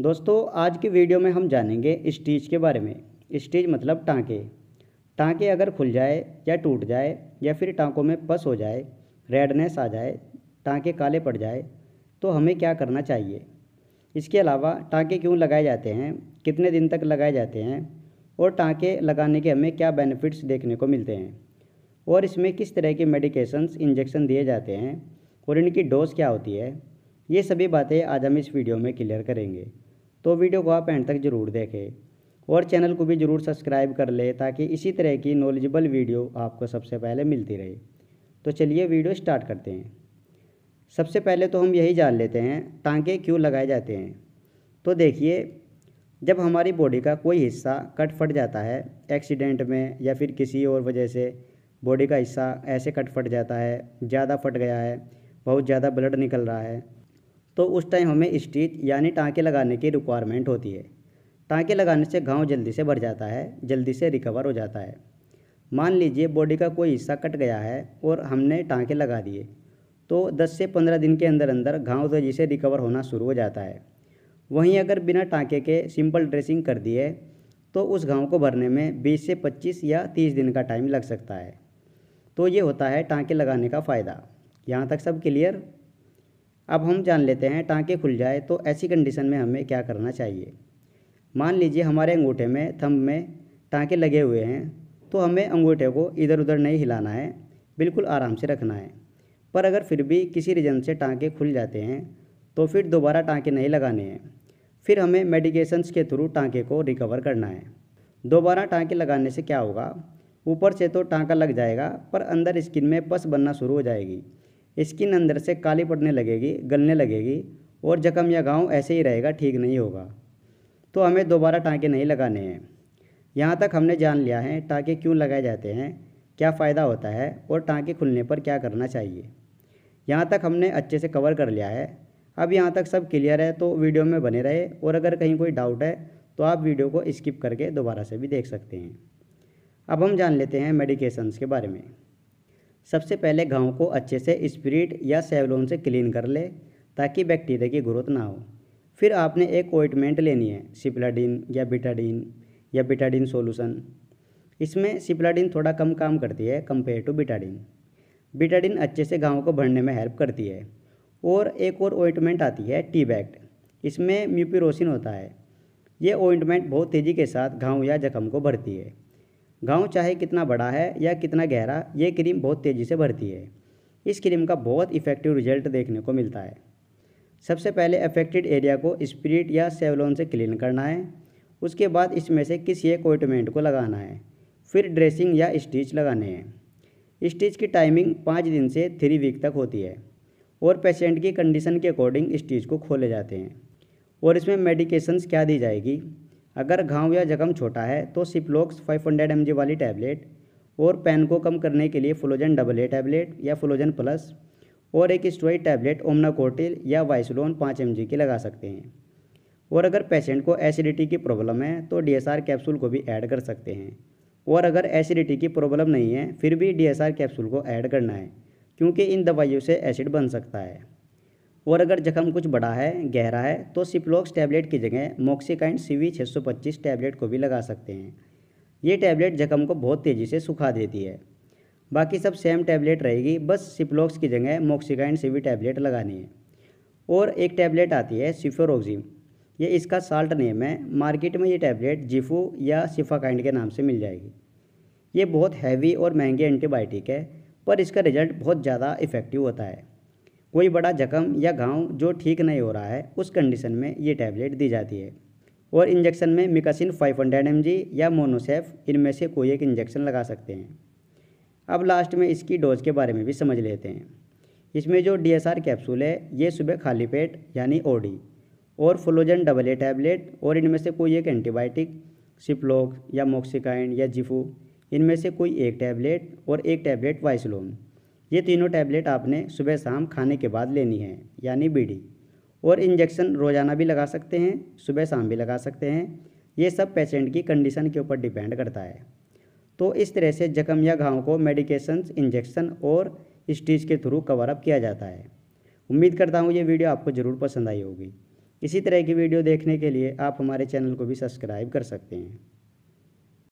दोस्तों आज की वीडियो में हम जानेंगे स्टीच के बारे में स्टीच मतलब टाँके टाँके अगर खुल जाए या टूट जाए या फिर टाँकों में पस हो जाए रेडनेस आ जाए टाँके काले पड़ जाए तो हमें क्या करना चाहिए इसके अलावा टाँके क्यों लगाए जाते हैं कितने दिन तक लगाए जाते हैं और टाँके लगाने के हमें क्या बेनिफिट्स देखने को मिलते हैं और इसमें किस तरह के मेडिकेशंस इंजेक्शन दिए जाते हैं और इनकी डोज क्या होती है ये सभी बातें आज हम इस वीडियो में क्लियर करेंगे तो वीडियो को आप एंड तक ज़रूर देखें और चैनल को भी ज़रूर सब्सक्राइब कर ले ताकि इसी तरह की नॉलेजेबल वीडियो आपको सबसे पहले मिलती रहे तो चलिए वीडियो स्टार्ट करते हैं सबसे पहले तो हम यही जान लेते हैं टाँके क्यों लगाए जाते हैं तो देखिए जब हमारी बॉडी का कोई हिस्सा कट फट जाता है एक्सीडेंट में या फिर किसी और वजह से बॉडी का हिस्सा ऐसे कट फट जाता है ज़्यादा फट गया है बहुत ज़्यादा ब्लड निकल रहा है तो उस टाइम हमें स्टिच यानी टाँके लगाने की रिक्वायरमेंट होती है टाँके लगाने से घाव जल्दी से बढ़ जाता है जल्दी से रिकवर हो जाता है मान लीजिए बॉडी का कोई हिस्सा कट गया है और हमने टाँके लगा दिए तो 10 से 15 दिन के अंदर अंदर घाव तेजी से रिकवर होना शुरू हो जाता है वहीं अगर बिना टाँके के सिंपल ड्रेसिंग कर दिए तो उस घाव को भरने में 20 से 25 या 30 दिन का टाइम लग सकता है तो ये होता है टाँके लगाने का फ़ायदा यहाँ तक सब क्लियर अब हम जान लेते हैं टाँके खुल जाए तो ऐसी कंडीशन में हमें क्या करना चाहिए मान लीजिए हमारे अंगूठे में थम में टाँके लगे हुए हैं तो हमें अंगूठे को इधर उधर नहीं हिलाना है बिल्कुल आराम से रखना है पर अगर फिर भी किसी रीजन से टाँके खुल जाते हैं तो फिर दोबारा टाँके नहीं लगाने हैं फिर हमें मेडिकेशंस के थ्रू टाँके को रिकवर करना है दोबारा टाँके लगाने से क्या होगा ऊपर से तो टाँका लग जाएगा पर अंदर स्किन में पस बनना शुरू हो जाएगी स्किन अंदर से काली पड़ने लगेगी गलने लगेगी और जख्म या गाँव ऐसे ही रहेगा ठीक नहीं होगा तो हमें दोबारा टाँके नहीं लगाने हैं यहाँ तक हमने जान लिया है टाँके क्यों लगाए जाते हैं क्या फ़ायदा होता है और टाँके खुलने पर क्या करना चाहिए यहाँ तक हमने अच्छे से कवर कर लिया है अब यहाँ तक सब क्लियर है तो वीडियो में बने रहे और अगर कहीं कोई डाउट है तो आप वीडियो को स्किप करके दोबारा से भी देख सकते हैं अब हम जान लेते हैं मेडिकेशंस के बारे में सबसे पहले घाव को अच्छे से स्प्रिट या सेवलोन से क्लीन कर ले ताकि बैक्टीरिया की ग्रोथ ना हो फिर आपने एक ऑइटमेंट लेनी है सिप्लाडीन या बिटाडीन या बिटाडीन सोलूसन इसमें सिप्लाडीन थोड़ा कम काम करती है कंपेयर टू बिटाडीन बिटाडीन अच्छे से घावों को भरने में हेल्प करती है और एक और ऑइंटमेंट आती है टी बैक्ट इसमें म्यूपिरोसिन होता है ये ऑइंटमेंट बहुत तेज़ी के साथ घाव या जख्म को भरती है गांव चाहे कितना बड़ा है या कितना गहरा ये क्रीम बहुत तेज़ी से भरती है इस क्रीम का बहुत इफ़ेक्टिव रिजल्ट देखने को मिलता है सबसे पहले अफेक्टेड एरिया को स्प्रिट या सेवलोन से क्लीन करना है उसके बाद इसमें से किसी एक ऑइटमेंट को लगाना है फिर ड्रेसिंग या स्टिच लगाने हैं स्टिच की टाइमिंग पाँच दिन से थ्री वीक तक होती है और पेशेंट की कंडीशन के अकॉर्डिंग स्टिच को खोले जाते हैं और इसमें मेडिकेशंस क्या दी जाएगी अगर घाव या जख्म छोटा है तो सिपलॉक्स फाइव हंड्रेड एम वाली टैबलेट और पेन को कम करने के लिए फ्लोजन डबल ए टैबलेट या फ्लोजन प्लस और एक स्टोइड टैबलेट ओमनाकोटिल या वाइसलोन पाँच एम की लगा सकते हैं और अगर पेशेंट को एसिडिटी की प्रॉब्लम है तो डी कैप्सूल को भी ऐड कर सकते हैं और अगर एसिडिटी की प्रॉब्लम नहीं है फिर भी डी कैप्सूल को ऐड करना है क्योंकि इन दवाइयों से एसिड बन सकता है और अगर जख्म कुछ बड़ा है गहरा है तो सिप्लोक्स टैबलेट की जगह मोक्सिकाइंड सी वी टैबलेट को भी लगा सकते हैं ये टैबलेट जख्म को बहुत तेज़ी से सुखा देती है बाकी सब सेम टैबलेट रहेगी बस सिप्लॉक्स की जगह मोक्सिकाइंड सी वी टैबलेट लगानी है और एक टैबलेट आती है सिफोरोगजिम ये इसका साल्ट नेम है मार्केट में ये टैबलेट जिफू या सिफाकाइंड के नाम से मिल जाएगी ये बहुत हैवी और महंगी एंटीबायोटिक है पर इसका रिजल्ट बहुत ज़्यादा इफ़ेक्टिव होता है कोई बड़ा जख्म या घाव जो ठीक नहीं हो रहा है उस कंडीशन में ये टैबलेट दी जाती है और इंजेक्शन में मिकासिन 500 हंड्रेड या मोनोसेफ इनमें से कोई एक इंजेक्शन लगा सकते हैं अब लास्ट में इसकी डोज के बारे में भी समझ लेते हैं इसमें जो डी कैप्सूल है ये सुबह खाली पेट यानी ओडी और फ्लोजन डबल ए टैबलेट और इनमें से कोई एक एंटीबायोटिक सिप्लोक या मोक्सिकाइन या जिफू इनमें से कोई एक टैबलेट और एक टैबलेट वाइसलोम ये तीनों टैबलेट आपने सुबह शाम खाने के बाद लेनी है यानी बीडी और इंजेक्शन रोज़ाना भी लगा सकते हैं सुबह शाम भी लगा सकते हैं ये सब पेशेंट की कंडीशन के ऊपर डिपेंड करता है तो इस तरह से जख्म या घाव को मेडिकेशन इंजेक्शन और स्टीच के थ्रू कवर अप किया जाता है उम्मीद करता हूँ ये वीडियो आपको ज़रूर पसंद आई होगी इसी तरह की वीडियो देखने के लिए आप हमारे चैनल को भी सब्सक्राइब कर सकते हैं